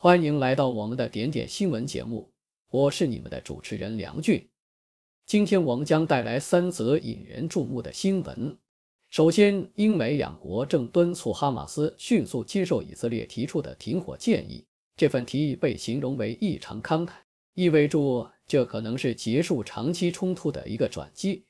欢迎来到我们的点点新闻节目，我是你们的主持人梁俊。今天我们将带来三则引人注目的新闻。首先，英美两国正敦促哈马斯迅速接受以色列提出的停火建议，这份提议被形容为异常慷慨，意味着这可能是结束长期冲突的一个转机。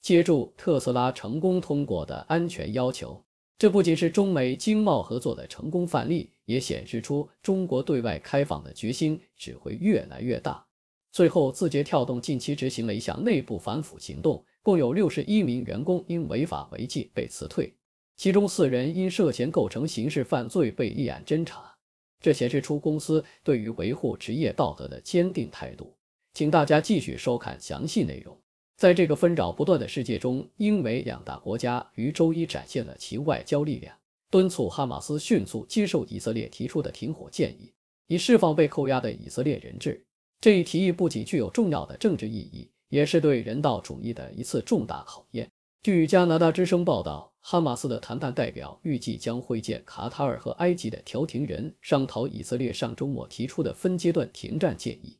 接助特斯拉成功通过的安全要求，这不仅是中美经贸合作的成功范例。也显示出中国对外开放的决心只会越来越大。最后，字节跳动近期执行了一项内部反腐行动，共有六十一名员工因违法违纪被辞退，其中四人因涉嫌构成刑事犯罪被立案侦查。这显示出公司对于维护职业道德的坚定态度。请大家继续收看详细内容。在这个纷扰不断的世界中，英美两大国家于周一展现了其外交力量。敦促哈马斯迅速接受以色列提出的停火建议，以释放被扣押的以色列人质。这一提议不仅具有重要的政治意义，也是对人道主义的一次重大考验。据加拿大之声报道，哈马斯的谈判代表预计将会见卡塔尔和埃及的调停人，商讨以色列上周末提出的分阶段停战建议。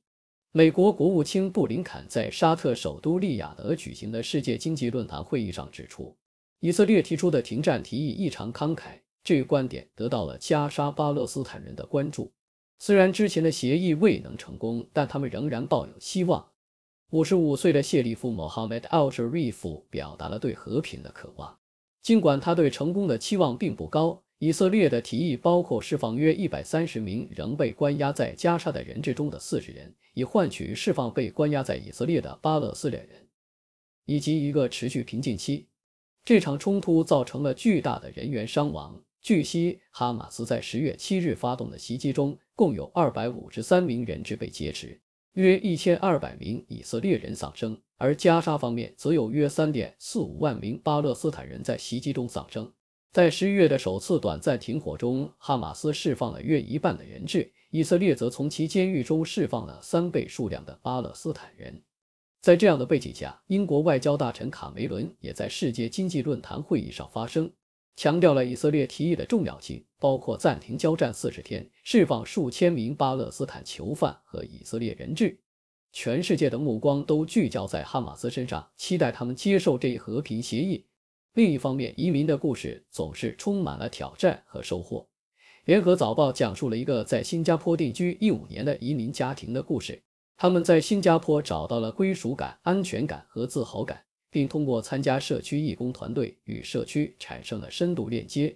美国国务卿布林肯在沙特首都利雅得举行的世界经济论坛会议上指出。以色列提出的停战提议异常慷慨，这一观点得到了加沙巴勒斯坦人的关注。虽然之前的协议未能成功，但他们仍然抱有希望。五十五岁的谢利夫 Mohamed Al j a r i f 表达了对和平的渴望，尽管他对成功的期望并不高。以色列的提议包括释放约一百三十名仍被关押在加沙的人质中的四十人，以换取释放被关押在以色列的巴勒斯坦人，以及一个持续平静期。这场冲突造成了巨大的人员伤亡。据悉，哈马斯在十月七日发动的袭击中，共有二百五十三名人质被劫持，约一千二百名以色列人丧生；而加沙方面，则有约三点四五万名巴勒斯坦人在袭击中丧生。在十一月的首次短暂停火中，哈马斯释放了约一半的人质，以色列则从其监狱中释放了三倍数量的巴勒斯坦人。在这样的背景下，英国外交大臣卡梅伦也在世界经济论坛会议上发声，强调了以色列提议的重要性，包括暂停交战四十天，释放数千名巴勒斯坦囚犯和以色列人质。全世界的目光都聚焦在哈马斯身上，期待他们接受这一和平协议。另一方面，移民的故事总是充满了挑战和收获。联合早报讲述了一个在新加坡定居一五年的移民家庭的故事。他们在新加坡找到了归属感、安全感和自豪感，并通过参加社区义工团队与社区产生了深度链接。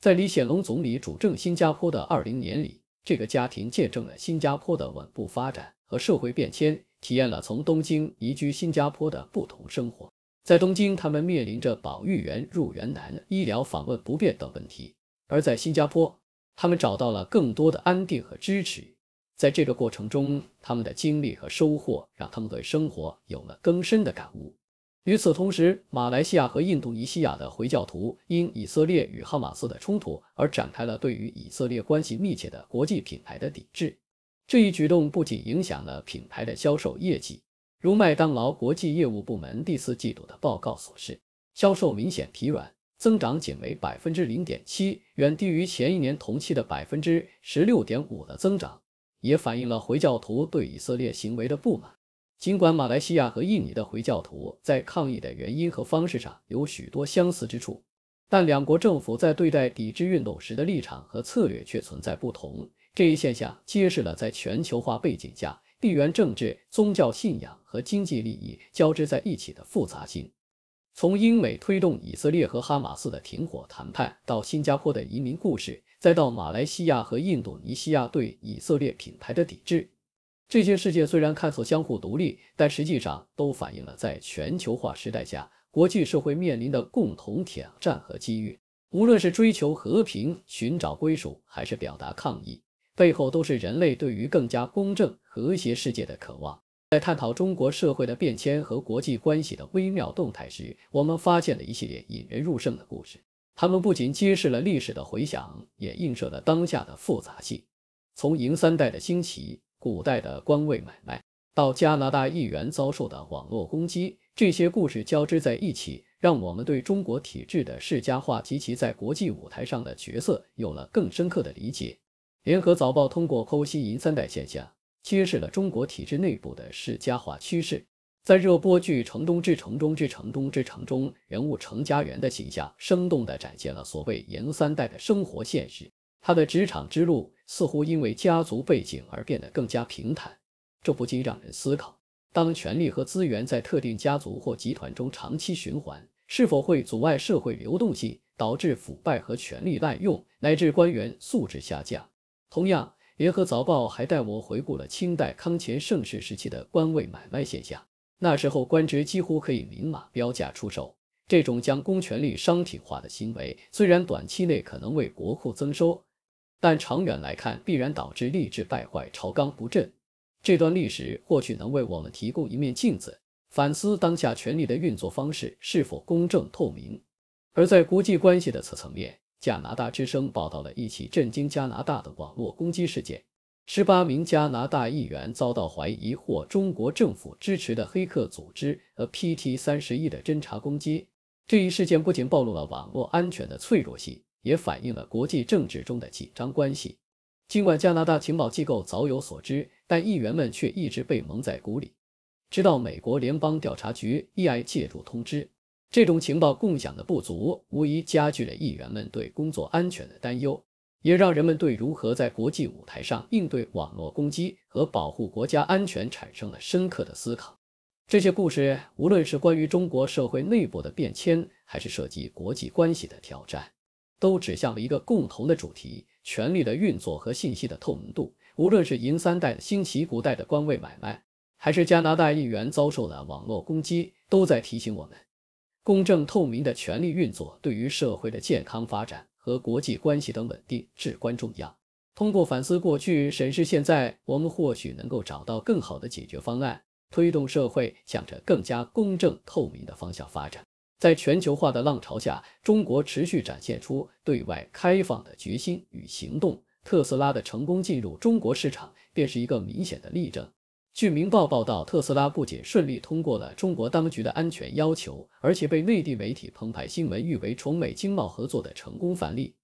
在李显龙总理主政新加坡的二零年里，这个家庭见证了新加坡的稳步发展和社会变迁，体验了从东京移居新加坡的不同生活。在东京，他们面临着保育员入园难、医疗访问不便等问题；而在新加坡，他们找到了更多的安定和支持。在这个过程中，他们的经历和收获让他们对生活有了更深的感悟。与此同时，马来西亚和印度尼西亚的回教徒因以色列与哈马斯的冲突而展开了对于以色列关系密切的国际品牌的抵制。这一举动不仅影响了品牌的销售业绩，如麦当劳国际业务部门第四季度的报告所示，销售明显疲软，增长仅为百分之零点七，远低于前一年同期的百分之十六点五的增长。也反映了回教徒对以色列行为的不满。尽管马来西亚和印尼的回教徒在抗议的原因和方式上有许多相似之处，但两国政府在对待抵制运动时的立场和策略却存在不同。这一现象揭示了在全球化背景下，地缘政治、宗教信仰和经济利益交织在一起的复杂性。从英美推动以色列和哈马斯的停火谈判，到新加坡的移民故事，再到马来西亚和印度尼西亚对以色列品牌的抵制，这些事件虽然看似相互独立，但实际上都反映了在全球化时代下，国际社会面临的共同挑战和机遇。无论是追求和平、寻找归属，还是表达抗议，背后都是人类对于更加公正、和谐世界的渴望。在探讨中国社会的变迁和国际关系的微妙动态时，我们发现了一系列引人入胜的故事。他们不仅揭示了历史的回响，也映射了当下的复杂性。从“银三代”的兴起、古代的官位买卖，到加拿大议员遭受的网络攻击，这些故事交织在一起，让我们对中国体制的世家化及其在国际舞台上的角色有了更深刻的理解。联合早报通过剖析“银三代”现象。揭示了中国体制内部的世家化趋势。在热播剧《城中之城》中，《城中之城》中人物程家元的形象，生动的展现了所谓“严三代”的生活现实。他的职场之路似乎因为家族背景而变得更加平坦，这不禁让人思考：当权力和资源在特定家族或集团中长期循环，是否会阻碍社会流动性，导致腐败和权力滥用，乃至官员素质下降？同样，联合早报还带我回顾了清代康乾盛世时期的官位买卖现象。那时候官职几乎可以明码标价出售，这种将公权力商品化的行为，虽然短期内可能为国库增收，但长远来看必然导致吏治败坏、朝纲不振。这段历史或许能为我们提供一面镜子，反思当下权力的运作方式是否公正透明。而在国际关系的此层面。加拿大之声报道了一起震惊加拿大的网络攻击事件：十八名加拿大议员遭到怀疑获中国政府支持的黑客组织和 PT31 的侦查攻击。这一事件不仅暴露了网络安全的脆弱性，也反映了国际政治中的紧张关系。尽管加拿大情报机构早有所知，但议员们却一直被蒙在鼓里，直到美国联邦调查局 e i 介入通知。这种情报共享的不足，无疑加剧了议员们对工作安全的担忧，也让人们对如何在国际舞台上应对网络攻击和保护国家安全产生了深刻的思考。这些故事，无论是关于中国社会内部的变迁，还是涉及国际关系的挑战，都指向了一个共同的主题：权力的运作和信息的透明度。无论是银三代的兴起、古代的官位买卖，还是加拿大议员遭受的网络攻击，都在提醒我们。公正透明的权力运作对于社会的健康发展和国际关系等稳定至关重要。通过反思过去，审视现在，我们或许能够找到更好的解决方案，推动社会向着更加公正透明的方向发展。在全球化的浪潮下，中国持续展现出对外开放的决心与行动。特斯拉的成功进入中国市场便是一个明显的例证。据《明报》报道，特斯拉不仅顺利通过了中国当局的安全要求，而且被内地媒体《澎湃新闻》誉为中美经贸合作的成功范例。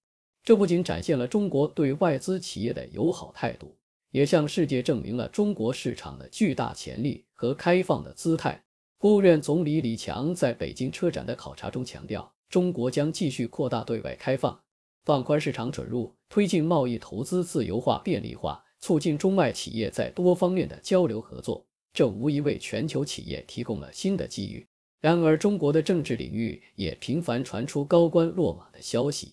这不仅展现了中国对外资企业的友好态度，也向世界证明了中国市场的巨大潜力和开放的姿态。国务院总理李强在北京车展的考察中强调，中国将继续扩大对外开放，放宽市场准入，推进贸易投资自由化便利化。促进中外企业在多方面的交流合作，这无疑为全球企业提供了新的机遇。然而，中国的政治领域也频繁传出高官落马的消息。《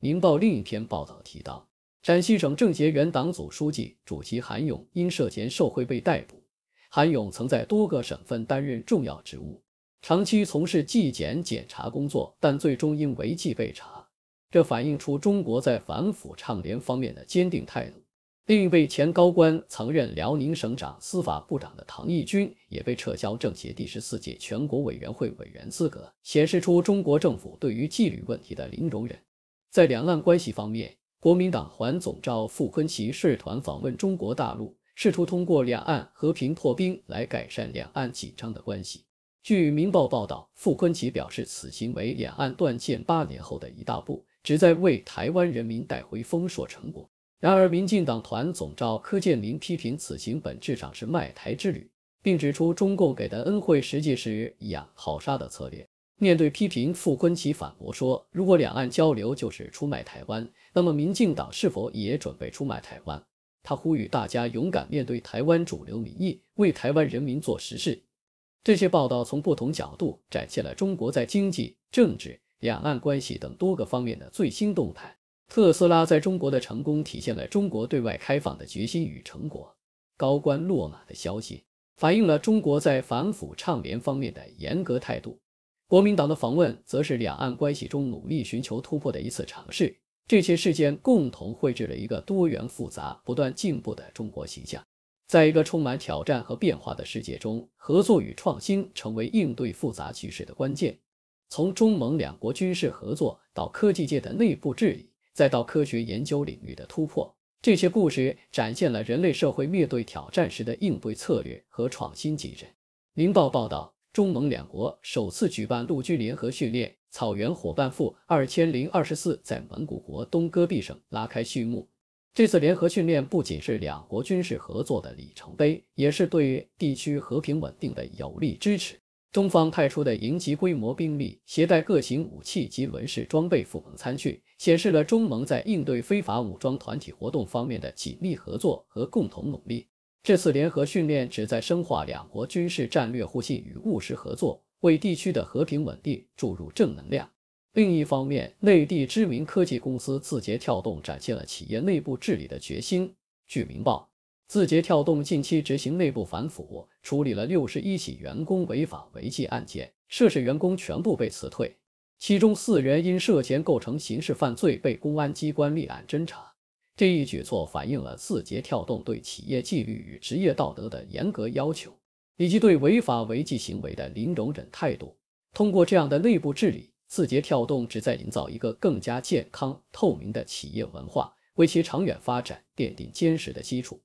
明报》另一篇报道提到，陕西省政协原党组书记、主席韩勇因涉嫌受贿被逮捕。韩勇曾在多个省份担任重要职务，长期从事纪检检查工作，但最终因违纪被查。这反映出中国在反腐倡廉方面的坚定态度。另一位前高官、曾任辽宁省长、司法部长的唐毅军也被撤销政协第十四届全国委员会委员资格，显示出中国政府对于纪律问题的零容忍。在两岸关系方面，国民党还总召傅昆萁率团访问中国大陆，试图通过两岸和平破冰来改善两岸紧张的关系。据《明报》报道，傅昆萁表示，此行为两岸断线八年后的一大步，旨在为台湾人民带回丰硕成果。然而，民进党团总召柯建林批评此行本质上是卖台之旅，并指出中共给的恩惠实际是“以牙好杀”的策略。面对批评，傅昆奇反驳说：“如果两岸交流就是出卖台湾，那么民进党是否也准备出卖台湾？”他呼吁大家勇敢面对台湾主流民意，为台湾人民做实事。这些报道从不同角度展现了中国在经济、政治、两岸关系等多个方面的最新动态。特斯拉在中国的成功体现了中国对外开放的决心与成果。高官落马的消息反映了中国在反腐倡廉方面的严格态度。国民党的访问则是两岸关系中努力寻求突破的一次尝试。这些事件共同绘制了一个多元复杂、不断进步的中国形象。在一个充满挑战和变化的世界中，合作与创新成为应对复杂局势的关键。从中蒙两国军事合作到科技界的内部治理。再到科学研究领域的突破，这些故事展现了人类社会面对挑战时的应对策略和创新精神。明报报道，中蒙两国首次举办陆军联合训练“草原伙伴”千2024在蒙古国东戈壁省拉开序幕。这次联合训练不仅是两国军事合作的里程碑，也是对地区和平稳定的有力支持。中方派出的营级规模兵力，携带各型武器及轮式装备赴蒙参训，显示了中蒙在应对非法武装团体活动方面的紧密合作和共同努力。这次联合训练旨在深化两国军事战略互信与务实合作，为地区的和平稳定注入正能量。另一方面，内地知名科技公司字节跳动展现了企业内部治理的决心。据明报。字节跳动近期执行内部反腐，处理了六十一起员工违法违纪案件，涉事员工全部被辞退，其中四人因涉嫌构成刑事犯罪被公安机关立案侦查。这一举措反映了字节跳动对企业纪律与职业道德的严格要求，以及对违法违纪行为的零容忍态度。通过这样的内部治理，字节跳动旨在营造一个更加健康、透明的企业文化，为其长远发展奠定坚实的基础。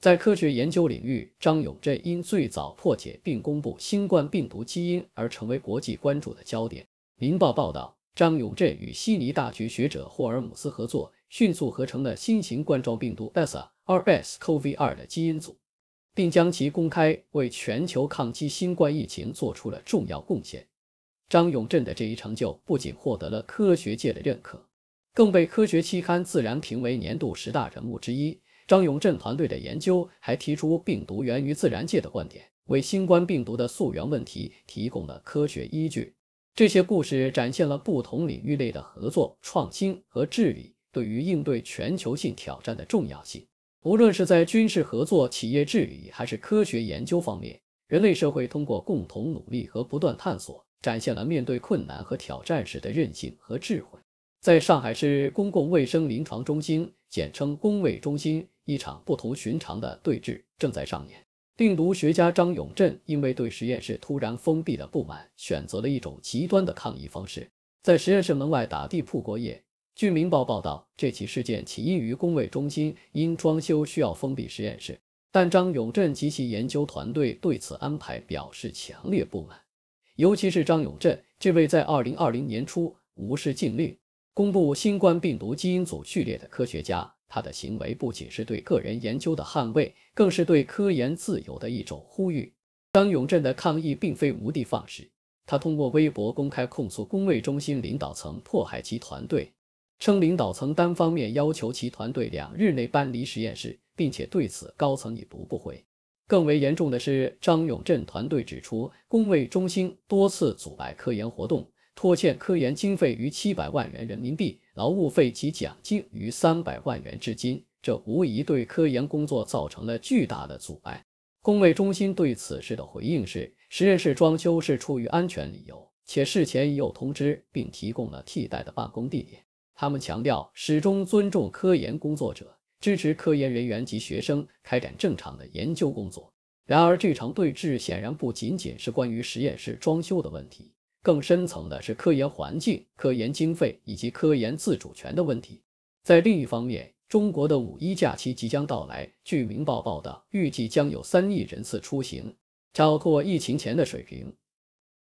在科学研究领域，张永振因最早破解并公布新冠病毒基因而成为国际关注的焦点。《明报》报道，张永振与悉尼大学学者霍尔姆斯合作，迅速合成了新型冠状病毒 SARS-CoV-2 的基因组，并将其公开，为全球抗击新冠疫情做出了重要贡献。张永振的这一成就不仅获得了科学界的认可，更被科学期刊《自然》评为年度十大人物之一。张永镇团队的研究还提出病毒源于自然界的观点，为新冠病毒的溯源问题提供了科学依据。这些故事展现了不同领域内的合作、创新和治理对于应对全球性挑战的重要性。无论是在军事合作、企业治理，还是科学研究方面，人类社会通过共同努力和不断探索，展现了面对困难和挑战时的韧性和智慧。在上海市公共卫生临床中心。简称工位中心，一场不同寻常的对峙正在上演。病毒学家张永镇因为对实验室突然封闭的不满，选择了一种极端的抗议方式，在实验室门外打地铺过夜。据《明报》报道，这起事件起因于工位中心因装修需要封闭实验室，但张永镇及其研究团队对此安排表示强烈不满，尤其是张永镇这位在2020年初无视禁令。公布新冠病毒基因组序列的科学家，他的行为不仅是对个人研究的捍卫，更是对科研自由的一种呼吁。张永镇的抗议并非无的放矢，他通过微博公开控诉工卫中心领导层迫害其团队，称领导层单方面要求其团队两日内搬离实验室，并且对此高层已读不回。更为严重的是，张永镇团队指出，工卫中心多次阻碍科研活动。拖欠科研经费逾七百万元人民币，劳务费及奖金余三百万元，至今，这无疑对科研工作造成了巨大的阻碍。工位中心对此事的回应是：实验室装修是出于安全理由，且事前已有通知，并提供了替代的办公地点。他们强调，始终尊重科研工作者，支持科研人员及学生开展正常的研究工作。然而，这场对峙显然不仅仅是关于实验室装修的问题。更深层的是科研环境、科研经费以及科研自主权的问题。在另一方面，中国的五一假期即将到来，据明报报道，预计将有三亿人次出行，超过疫情前的水平，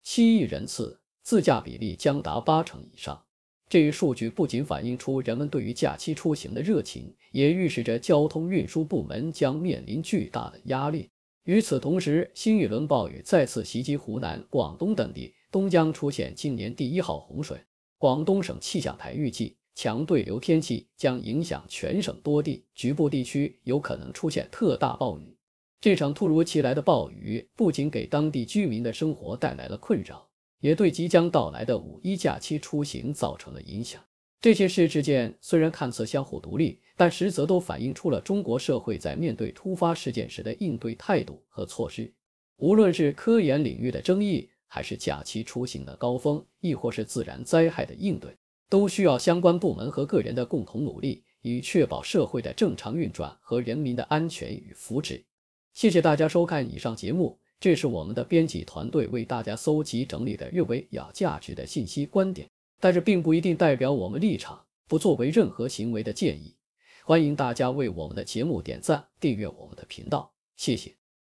七亿人次自驾比例将达八成以上。这一数据不仅反映出人们对于假期出行的热情，也预示着交通运输部门将面临巨大的压力。与此同时，新一轮暴雨再次袭击湖南、广东等地。东江出现今年第一号洪水，广东省气象台预计强对流天气将影响全省多地，局部地区有可能出现特大暴雨。这场突如其来的暴雨不仅给当地居民的生活带来了困扰，也对即将到来的五一假期出行造成了影响。这些事事件虽然看似相互独立，但实则都反映出了中国社会在面对突发事件时的应对态度和措施。无论是科研领域的争议，还是假期出行的高峰，亦或是自然灾害的应对，都需要相关部门和个人的共同努力，以确保社会的正常运转和人民的安全与福祉。谢谢大家收看以上节目，这是我们的编辑团队为大家搜集整理的认为有价值的信息观点，但是并不一定代表我们立场，不作为任何行为的建议。欢迎大家为我们的节目点赞、订阅我们的频道，谢谢。